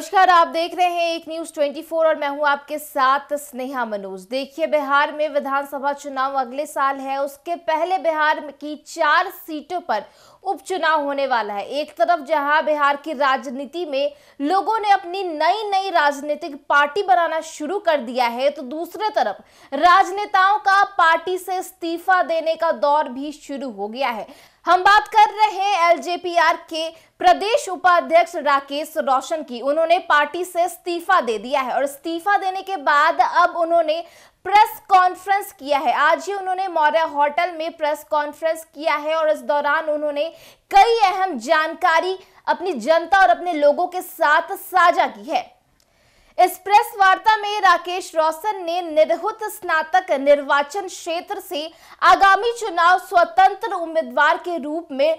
नमस्कार आप देख रहे हैं एक न्यूज 24 और मैं हूं आपके साथ स्नेहा मनोज देखिए बिहार में विधानसभा चुनाव अगले साल है उसके पहले बिहार की चार सीटों पर उपचुनाव होने वाला है एक तरफ जहां बिहार की राजनीति में लोगों ने अपनी नई नई राजनीतिक पार्टी बनाना शुरू कर दिया है तो दूसरे तरफ राजनेताओं का पार्टी से इस्तीफा देने का दौर भी शुरू हो गया है हम बात कर रहे हैं एलजेपीआर के प्रदेश उपाध्यक्ष राकेश रोशन की उन्होंने पार्टी से इस्तीफा दे दिया है और इस्तीफा देने के बाद अब उन्होंने प्रेस कॉन्फ्रेंस किया है आज ही उन्होंने मौर्य होटल में प्रेस कॉन्फ्रेंस किया है और इस दौरान उन्होंने कई अहम जानकारी अपनी जनता और अपने लोगों के साथ साझा की है इस प्रेस वार्ता में राकेश रोशन ने निर्हुत स्नातक निर्वाचन क्षेत्र से आगामी चुनाव स्वतंत्र उम्मीदवार के रूप में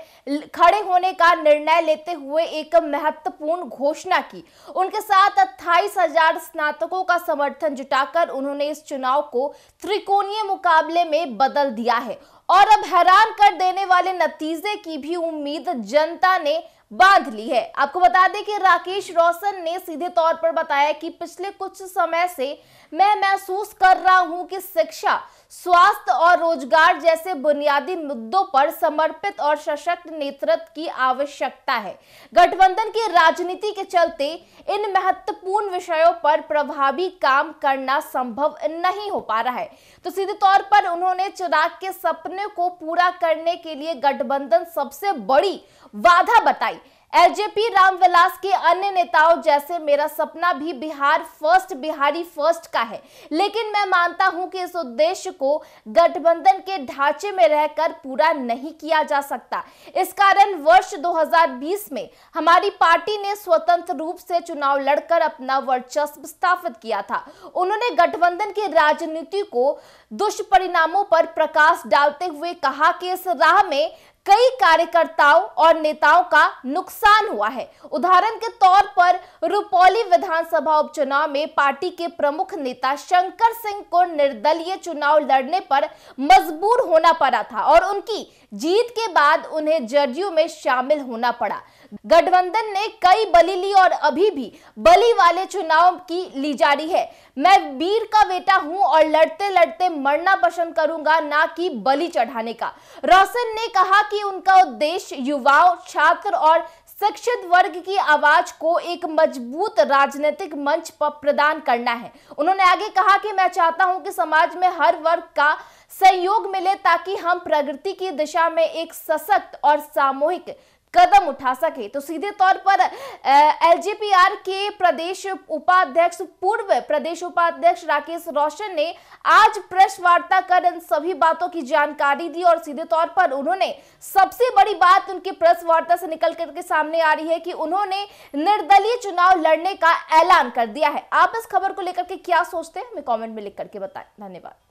खड़े होने का निर्णय लेते हुए एक महत्वपूर्ण घोषणा की उनके साथ अट्ठाईस हजार स्नातकों का समर्थन जुटाकर उन्होंने इस चुनाव को त्रिकोणीय मुकाबले में बदल दिया है और अब हैरान कर देने वाले नतीजे की भी उम्मीद जनता ने बांध ली है आपको बता दें कि राकेश रोशन ने सीधे तौर पर बताया कि पिछले कुछ समय से मैं महसूस कर रहा हूं कि शिक्षा स्वास्थ्य और रोजगार जैसे बुनियादी मुद्दों पर समर्पित और सशक्त नेतृत्व की आवश्यकता है गठबंधन की राजनीति के चलते इन महत्वपूर्ण विषयों पर प्रभावी काम करना संभव नहीं हो पा रहा है तो सीधे तौर पर उन्होंने चिराग के सपने को पूरा करने के लिए गठबंधन सबसे बड़ी बाधा बताई एलजेपी रामविलास के अन्य नेताओं जैसे मेरा सपना भी बिहार फर्स्ट बिहारी फर्स्ट का है लेकिन मैं मानता हूं कि इस उद्देश्य को गठबंधन के ढांचे में रहकर पूरा नहीं किया जा सकता इस कारण वर्ष 2020 में हमारी पार्टी ने स्वतंत्र रूप से चुनाव लड़कर अपना वर्चस्व स्थापित किया था उन्होंने गठबंधन की राजनीति को दुष्परिणामों पर प्रकाश डालते हुए कहा कि इस राह में कई कार्यकर्ताओं और नेताओं का नुकसान हुआ है उदाहरण के तौर पर रुपौली विधानसभा उपचुनाव में पार्टी के प्रमुख नेता शंकर सिंह को निर्दलीय चुनाव लड़ने पर मजबूर होना पड़ा था और उनकी जीत के बाद उन्हें जर्जियों में शामिल होना पड़ा गठबंधन ने कई बलि ली और अभी भी बलि वाले चुनाव की ली जा रही है मैं वीर का बेटा हूं और लड़ते लड़ते मरना पसंद करूंगा ना कि बलि चढ़ाने का रोशन ने कहा कि उनका उद्देश्य युवाओं छात्र और शिक्षित वर्ग की आवाज को एक मजबूत राजनीतिक मंच पर प्रदान करना है उन्होंने आगे कहा कि मैं चाहता हूं कि समाज में हर वर्ग का सहयोग मिले ताकि हम प्रगति की दिशा में एक सशक्त और सामूहिक कदम उठा सके तो सीधे तौर पर एलजेपीआर के प्रदेश उपाध्यक्ष पूर्व प्रदेश उपाध्यक्ष राकेश रोशन ने आज प्रेस वार्ता कर इन सभी बातों की जानकारी दी और सीधे तौर पर उन्होंने सबसे बड़ी बात उनकी प्रेस वार्ता से निकल करके सामने आ रही है कि उन्होंने निर्दलीय चुनाव लड़ने का ऐलान कर दिया है आप इस खबर को लेकर के क्या सोचते हैं हमें कॉमेंट में लिख करके बताएं धन्यवाद